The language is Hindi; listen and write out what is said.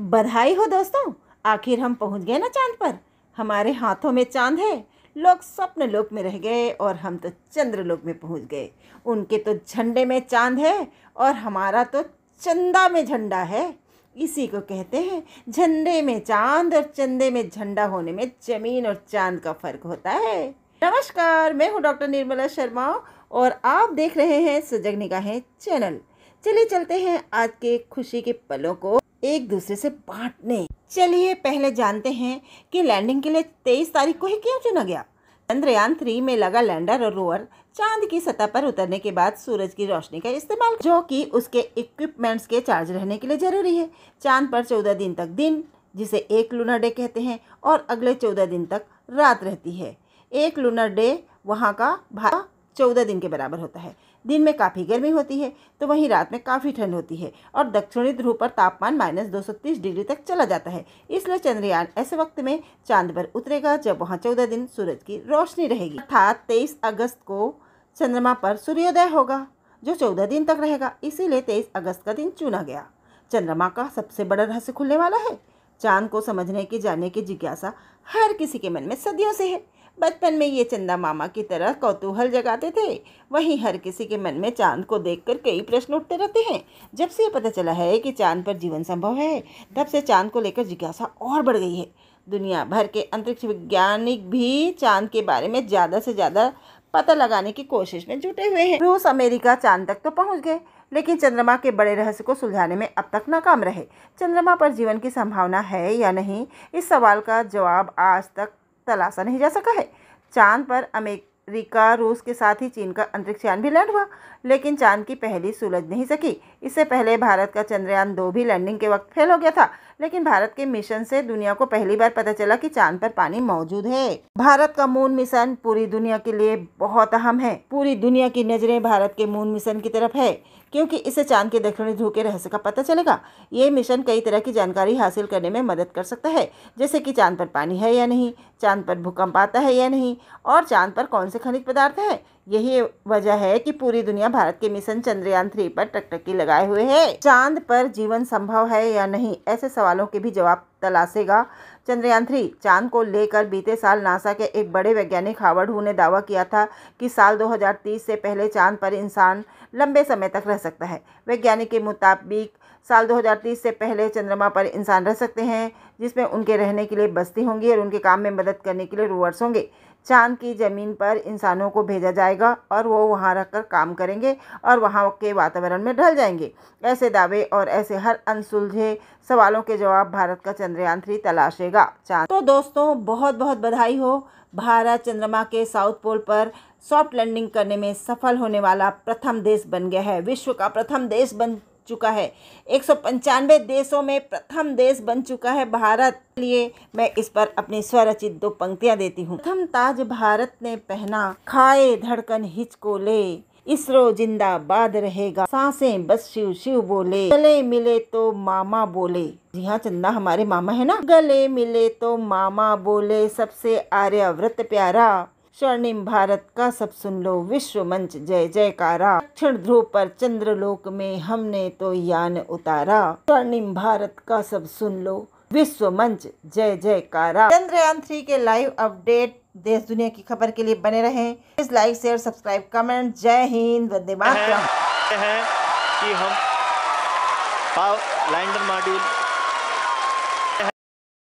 बधाई हो दोस्तों आखिर हम पहुंच गए ना चांद पर हमारे हाथों में चांद है लोग स्वप्न लोक में रह गए और हम तो चंद्र लोक में पहुंच गए उनके तो झंडे में चांद है और हमारा तो चंदा में झंडा है इसी को कहते हैं झंडे में चांद और चंदे में झंडा होने में जमीन और चांद का फर्क होता है नमस्कार मैं हूँ डॉक्टर निर्मला शर्मा और आप देख रहे हैं सजग निगाहें चैनल चलिए चलते हैं आज के खुशी के पलों को एक दूसरे से बांटने चलिए पहले जानते हैं कि लैंडिंग के लिए तेईस तारीख को ही क्यों चुना गया चंद्रयान थ्री में लगा लैंडर और रोवर चांद की सतह पर उतरने के बाद सूरज की रोशनी का इस्तेमाल जो कि उसके इक्विपमेंट्स के चार्ज रहने के लिए ज़रूरी है चांद पर चौदह दिन तक दिन जिसे एक लूनर डे कहते हैं और अगले चौदह दिन तक रात रहती है एक लूनर डे वहाँ का भारत चौदह दिन के बराबर होता है दिन में काफ़ी गर्मी होती है तो वहीं रात में काफ़ी ठंड होती है और दक्षिणी ध्रुव पर तापमान माइनस दो डिग्री तक चला जाता है इसलिए चंद्रयान ऐसे वक्त में चांद पर उतरेगा जब वहाँ चौदह दिन सूरज की रोशनी रहेगी अर्थात तेईस अगस्त को चंद्रमा पर सूर्योदय होगा जो चौदह दिन तक रहेगा इसीलिए तेईस अगस्त का दिन चुना गया चंद्रमा का सबसे बड़ा रहस्य खुलने वाला है चांद को समझने की जानने की जिज्ञासा हर किसी के मन में सदियों से है बचपन में ये चंदा मामा की तरह कौतूहल जगाते थे वहीं हर किसी के मन में चांद को देखकर कई प्रश्न उठते रहते हैं जब से ये पता चला है कि चांद पर जीवन संभव है तब से चांद को लेकर जिज्ञासा और बढ़ गई है दुनिया भर के अंतरिक्ष वैज्ञानिक भी चांद के बारे में ज़्यादा से ज़्यादा पता लगाने की कोशिश में जुटे हुए हैं रूस अमेरिका चांद तक तो पहुंच गए लेकिन चंद्रमा के बड़े रहस्य को सुलझाने में अब तक नाकाम रहे चंद्रमा पर जीवन की संभावना है या नहीं इस सवाल का जवाब आज तक तलाशा नहीं जा सका है चांद पर अमेरिका रूस के साथ ही चीन का अंतरिक्ष यान भी लैंड हुआ लेकिन चांद की पहली सुलझ नहीं सकी इससे पहले भारत का चंद्रयान दो भी लैंडिंग के वक्त फेल हो गया था लेकिन भारत के मिशन से दुनिया को पहली बार पता चला कि चांद पर पानी मौजूद है भारत का मून मिशन पूरी दुनिया के लिए बहुत अहम है पूरी दुनिया की नज़रें भारत के मून मिशन की तरफ है क्योंकि इससे चांद के दक्षिणी ध्रुव के रहस्य का पता चलेगा ये मिशन कई तरह की जानकारी हासिल करने में मदद कर सकता है जैसे कि चांद पर पानी है या नहीं चांद पर भूकंप आता है या नहीं और चांद पर कौन से खनिज पदार्थ है यही वजह है कि पूरी दुनिया भारत के मिशन चंद्रयान थ्री पर टकटकी लगाए हुए है चांद पर जीवन संभव है या नहीं ऐसे सवालों के भी जवाब तलाशेगा चंद्रयान थ्री चांद को लेकर बीते साल नासा के एक बड़े वैज्ञानिक हावर्ड हु ने दावा किया था कि साल 2030 से पहले चांद पर इंसान लंबे समय तक रह सकता है वैज्ञानिक के मुताबिक साल 2030 से पहले चंद्रमा पर इंसान रह सकते हैं जिसमें उनके रहने के लिए बस्ती होंगी और उनके काम में मदद करने के लिए रूवर्स होंगे चांद की ज़मीन पर इंसानों को भेजा जाएगा और वो वहाँ रहकर काम करेंगे और वहाँ के वातावरण में ढल जाएंगे ऐसे दावे और ऐसे हर अनसुलझे सवालों के जवाब भारत का चंद्रयान थ्री तलाशेगा चांद तो दोस्तों बहुत बहुत बधाई हो भारत चंद्रमा के साउथ पोल पर सॉफ्ट लैंडिंग करने में सफल होने वाला प्रथम देश बन गया है विश्व का प्रथम देश बन चुका है एक देशों में प्रथम देश बन चुका है भारत लिए मैं इस पर अपनी स्वरचित दो पंक्तियां देती हूँ प्रथम ताज भारत ने पहना खाए धड़कन हिचको ले इसरो जिंदाबाद रहेगा सांसें बस शिव शिव बोले गले मिले तो मामा बोले जी हाँ चंदा हमारे मामा है ना गले मिले तो मामा बोले सबसे आर्यव्रत प्यारा स्वर्णिम भारत का सब सुन लो विश्व मंच जय जयकारा दक्षिण ध्रुव पर चंद्रलोक में हमने तो यान उतारा स्वर्णिम भारत का सब सुन लो विश्व मंच जय जयकारा चंद्रयान थ्री के लाइव अपडेट देश दुनिया की खबर के लिए बने रहें इस लाइक शेयर सब्सक्राइब कमेंट जय हिंद वंदे मातरम है कि हम लैंडर मॉड्यूल